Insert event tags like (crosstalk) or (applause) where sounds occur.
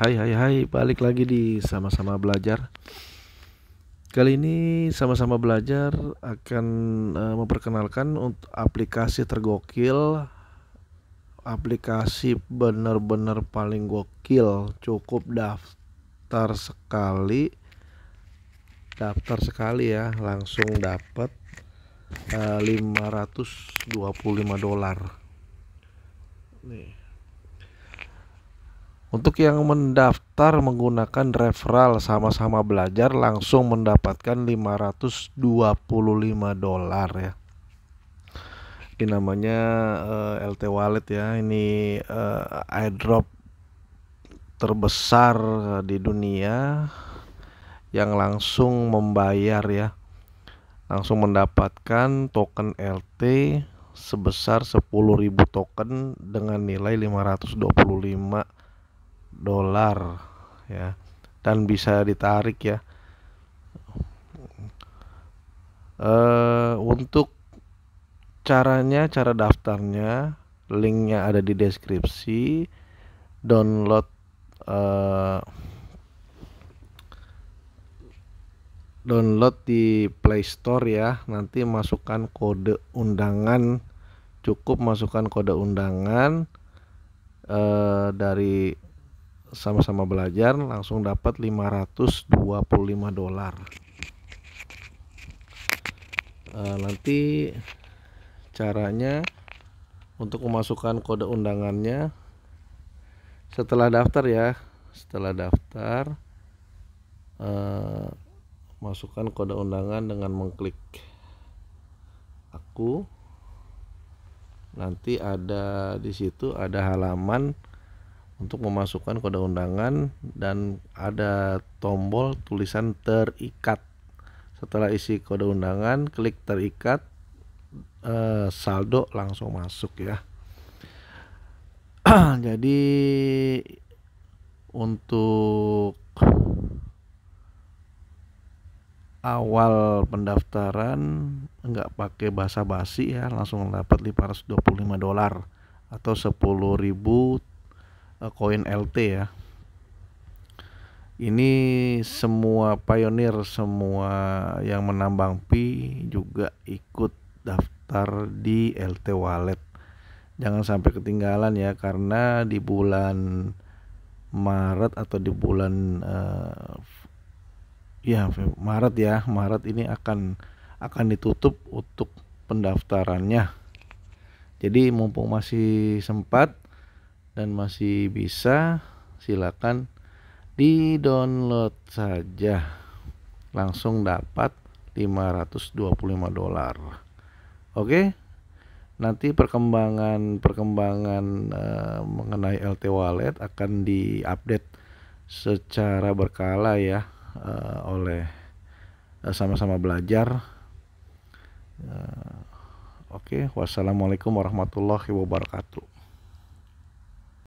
Hai hai hai balik lagi di sama-sama belajar Kali ini sama-sama belajar akan uh, memperkenalkan untuk aplikasi tergokil Aplikasi benar-benar paling gokil cukup daftar sekali Daftar sekali ya langsung dapat uh, 525 dolar Nih untuk yang mendaftar menggunakan referral sama-sama belajar langsung mendapatkan 525 dolar ya. Ini namanya uh, eh, LT Wallet ya. Ini uh, airdrop terbesar eh, di dunia yang langsung membayar ya. Langsung mendapatkan token LT sebesar 10.000 token dengan nilai 525 dolar ya dan bisa ditarik ya e, untuk caranya cara daftarnya linknya ada di deskripsi download e, download di Play Store ya nanti masukkan kode undangan cukup masukkan kode undangan e, dari sama-sama belajar langsung dapat 525 dolar e, nanti caranya untuk memasukkan kode undangannya setelah daftar ya setelah daftar e, masukkan kode undangan dengan mengklik aku nanti ada di situ ada halaman untuk memasukkan kode undangan dan ada tombol tulisan terikat. Setelah isi kode undangan, klik terikat, eh, saldo langsung masuk ya. (clears throat) Jadi untuk awal pendaftaran nggak pakai basa-basi ya langsung dapat 525 dolar atau 10.000 Eh, koin LT ya ini semua pionir semua yang menambang pi juga ikut daftar di LT Wallet jangan sampai ketinggalan ya karena di bulan Maret atau di bulan uh, ya Maret ya Maret ini akan akan ditutup untuk pendaftarannya jadi mumpung masih sempat dan masih bisa silakan di download saja langsung dapat 525 dolar oke nanti perkembangan perkembangan eh, mengenai LT Wallet akan diupdate secara berkala ya eh, oleh eh, sama-sama eh, belajar oke wassalamualaikum warahmatullahi wabarakatuh